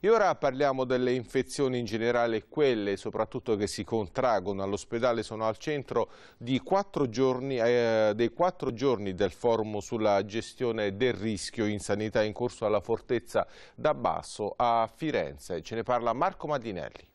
E ora parliamo delle infezioni in generale, quelle soprattutto che si contraggono all'ospedale sono al centro quattro giorni, eh, dei quattro giorni del forum sulla gestione del rischio in sanità in corso alla Fortezza da Basso a Firenze. Ce ne parla Marco Madinelli.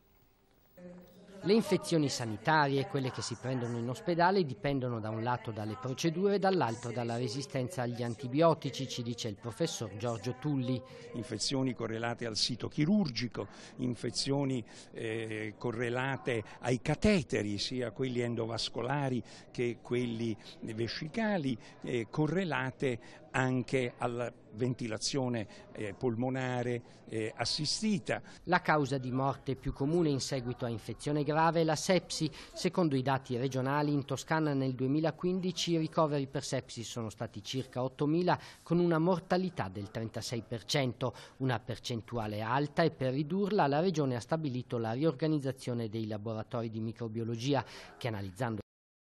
Le infezioni sanitarie, quelle che si prendono in ospedale, dipendono da un lato dalle procedure e dall'altro dalla resistenza agli antibiotici, ci dice il professor Giorgio Tulli. Infezioni correlate al sito chirurgico, infezioni eh, correlate ai cateteri, sia quelli endovascolari che quelli vescicali, eh, correlate anche alla ventilazione eh, polmonare eh, assistita. La causa di morte più comune in seguito a infezione grave è la sepsi. Secondo i dati regionali in Toscana nel 2015 i ricoveri per sepsi sono stati circa 8.000 con una mortalità del 36%, una percentuale alta e per ridurla la regione ha stabilito la riorganizzazione dei laboratori di microbiologia che analizzando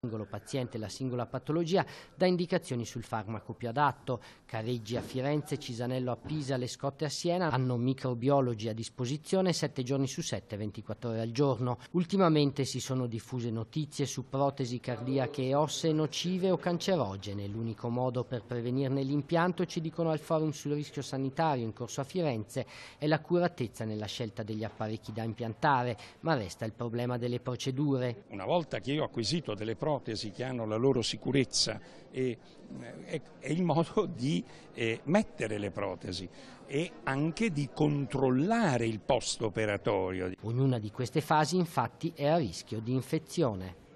singolo paziente e la singola patologia dà indicazioni sul farmaco più adatto. Careggi a Firenze, Cisanello a Pisa, Le Scotte a Siena hanno microbiologi a disposizione 7 giorni su 7, 24 ore al giorno. Ultimamente si sono diffuse notizie su protesi cardiache e ossee nocive o cancerogene. L'unico modo per prevenirne l'impianto, ci dicono al forum sul rischio sanitario in corso a Firenze, è l'accuratezza nella scelta degli apparecchi da impiantare, ma resta il problema delle procedure. Una volta che io ho acquisito delle protesi protesi che hanno la loro sicurezza e, eh, è, è il modo di eh, mettere le protesi e anche di controllare il post operatorio. Ognuna di queste fasi infatti è a rischio di infezione.